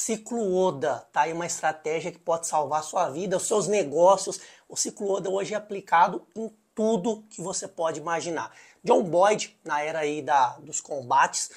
Ciclo Oda, tá aí uma estratégia que pode salvar sua vida, os seus negócios. O ciclo Oda hoje é aplicado em tudo que você pode imaginar. John Boyd, na era aí da, dos combates,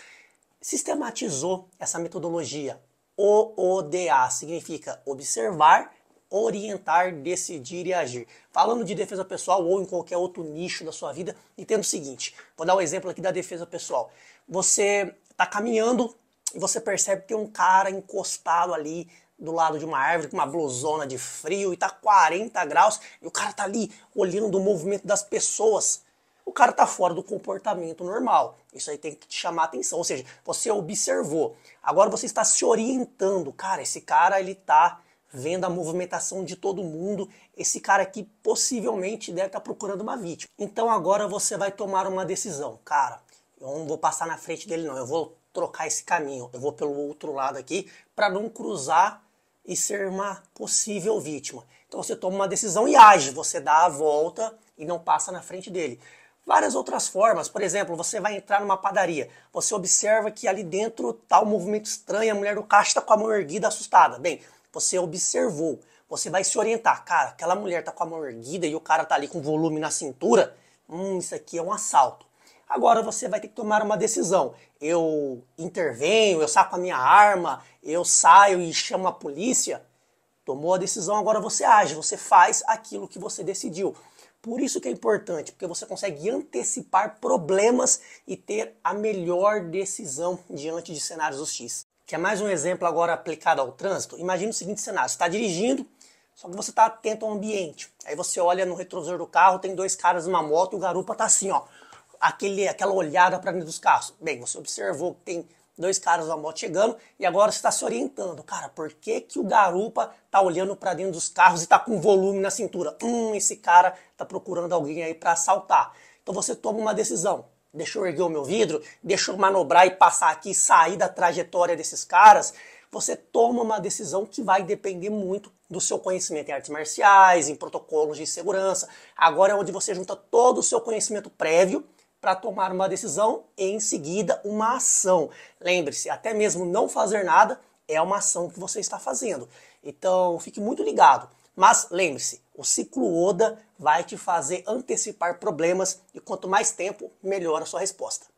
sistematizou essa metodologia. OODA significa observar, orientar, decidir e agir. Falando de defesa pessoal ou em qualquer outro nicho da sua vida, entenda o seguinte: vou dar um exemplo aqui da defesa pessoal. Você está caminhando e você percebe que tem um cara encostado ali do lado de uma árvore com uma blusona de frio e tá 40 graus e o cara tá ali olhando o movimento das pessoas. O cara tá fora do comportamento normal. Isso aí tem que te chamar atenção, ou seja, você observou. Agora você está se orientando, cara, esse cara ele tá vendo a movimentação de todo mundo, esse cara aqui possivelmente deve estar tá procurando uma vítima. Então agora você vai tomar uma decisão, cara. Eu não vou passar na frente dele não, eu vou trocar esse caminho. Eu vou pelo outro lado aqui para não cruzar e ser uma possível vítima. Então você toma uma decisão e age, você dá a volta e não passa na frente dele. Várias outras formas, por exemplo, você vai entrar numa padaria, você observa que ali dentro tá um movimento estranho, a mulher do caixa está com a mão erguida, assustada. Bem, você observou, você vai se orientar. Cara, aquela mulher tá com a mão erguida e o cara tá ali com volume na cintura, hum, isso aqui é um assalto. Agora você vai ter que tomar uma decisão. Eu intervenho, eu saco a minha arma, eu saio e chamo a polícia. Tomou a decisão, agora você age, você faz aquilo que você decidiu. Por isso que é importante, porque você consegue antecipar problemas e ter a melhor decisão diante de cenários hostis. Que é mais um exemplo agora aplicado ao trânsito. Imagina o seguinte cenário: você está dirigindo, só que você está atento ao ambiente. Aí você olha no retrovisor do carro, tem dois caras numa moto e o garupa está assim, ó aquele, aquela olhada para dentro dos carros. Bem, você observou que tem dois caras na moto chegando e agora você está se orientando. Cara, por que, que o garupa tá olhando para dentro dos carros e está com volume na cintura? Hum, esse cara tá procurando alguém aí para assaltar. Então você toma uma decisão. Deixa eu erguer o meu vidro, deixa eu manobrar e passar aqui, sair da trajetória desses caras. Você toma uma decisão que vai depender muito do seu conhecimento em artes marciais, em protocolos de segurança. Agora é onde você junta todo o seu conhecimento prévio para tomar uma decisão e em seguida uma ação. Lembre-se, até mesmo não fazer nada é uma ação que você está fazendo. Então fique muito ligado. Mas lembre-se, o ciclo Oda vai te fazer antecipar problemas e quanto mais tempo, melhor a sua resposta.